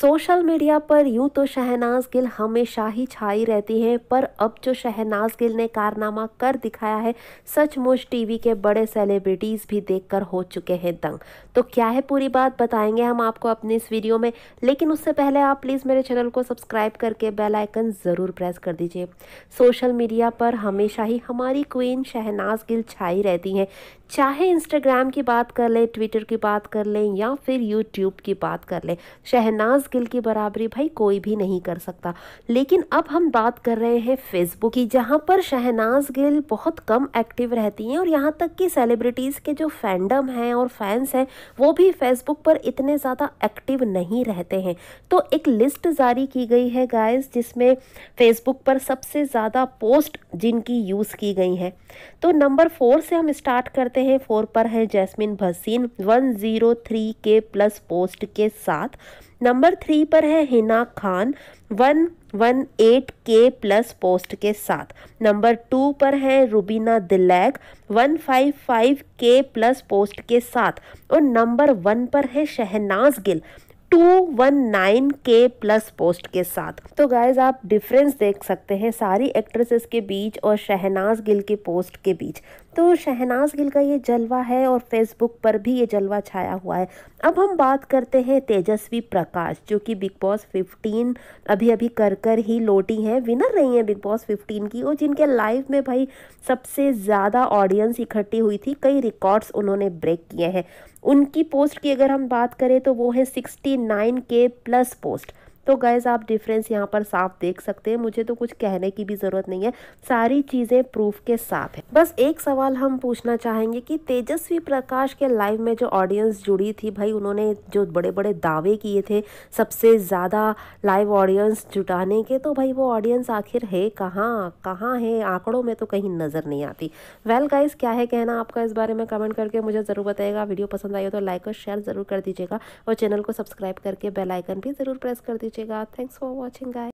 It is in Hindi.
सोशल मीडिया पर यूं तो शहनाज गिल हमेशा ही छाई रहती हैं पर अब जो शहनाज गिल ने कारनामा कर दिखाया है सचमुच टीवी के बड़े सेलिब्रिटीज़ भी देखकर हो चुके हैं दंग तो क्या है पूरी बात बताएंगे हम आपको अपने इस वीडियो में लेकिन उससे पहले आप प्लीज़ मेरे चैनल को सब्सक्राइब करके बेल आइकन ज़रूर प्रेस कर दीजिए सोशल मीडिया पर हमेशा ही हमारी क्वीन शहनाज गिल छाई रहती हैं चाहे इंस्टाग्राम की बात कर लें ट्विटर की बात कर लें या फिर यूट्यूब की बात कर लें शहनाज स्किल की बराबरी भाई कोई भी नहीं कर सकता लेकिन अब हम बात कर रहे हैं फेसबुक की जहाँ पर शहनाज गिल बहुत कम एक्टिव रहती हैं और यहाँ तक कि सेलिब्रिटीज़ के जो फैंडम हैं और फैंस हैं वो भी फेसबुक पर इतने ज़्यादा एक्टिव नहीं रहते हैं तो एक लिस्ट जारी की गई है गाइस जिसमें फेसबुक पर सबसे ज़्यादा पोस्ट जिनकी यूज़ की गई हैं तो नंबर फोर से हम स्टार्ट करते हैं फोर पर है Jasmin Bhasin one zero three के प्लस पोस्ट के साथ नंबर थ्री पर है Hina Khan one one eight के प्लस पोस्ट के साथ नंबर टू पर है Rubina Dilaik one five five के प्लस पोस्ट के साथ और नंबर वन पर है शहनाज गिल 219 के प्लस पोस्ट के साथ तो गाइज आप डिफरेंस देख सकते हैं सारी एक्ट्रेसेस के बीच और शहनाज गिल के पोस्ट के बीच तो शहनाज गिल का ये जलवा है और फेसबुक पर भी ये जलवा छाया हुआ है अब हम बात करते हैं तेजस्वी प्रकाश जो कि बिग बॉस 15 अभी अभी कर कर ही लौटी हैं विनर रही हैं बिग बॉस 15 की और जिनके लाइव में भाई सबसे ज़्यादा ऑडियंस इकट्ठी हुई थी कई रिकॉर्ड्स उन्होंने ब्रेक किए हैं उनकी पोस्ट की अगर हम बात करें तो वो है सिक्सटी नाइन के प्लस पोस्ट तो गैज़ आप डिफरेंस यहाँ पर साफ देख सकते हैं मुझे तो कुछ कहने की भी ज़रूरत नहीं है सारी चीज़ें प्रूफ के साथ है बस एक सवाल हम पूछना चाहेंगे कि तेजस्वी प्रकाश के लाइव में जो ऑडियंस जुड़ी थी भाई उन्होंने जो बड़े बड़े दावे किए थे सबसे ज़्यादा लाइव ऑडियंस जुटाने के तो भाई वो ऑडियंस आखिर है कहाँ कहाँ है आंकड़ों में तो कहीं नज़र नहीं आती वेल well क्या है कहना आपका इस बारे में कमेंट करके मुझे ज़रूर बताएगा वीडियो पसंद आई हो तो लाइक और शेयर ज़रूर कर दीजिएगा और चैनल को सब्सक्राइब करके बेलाइकन भी ज़रूर प्रेस कर दीजिए दीजिएगा थैंक्स फॉर वॉचिंग गाइस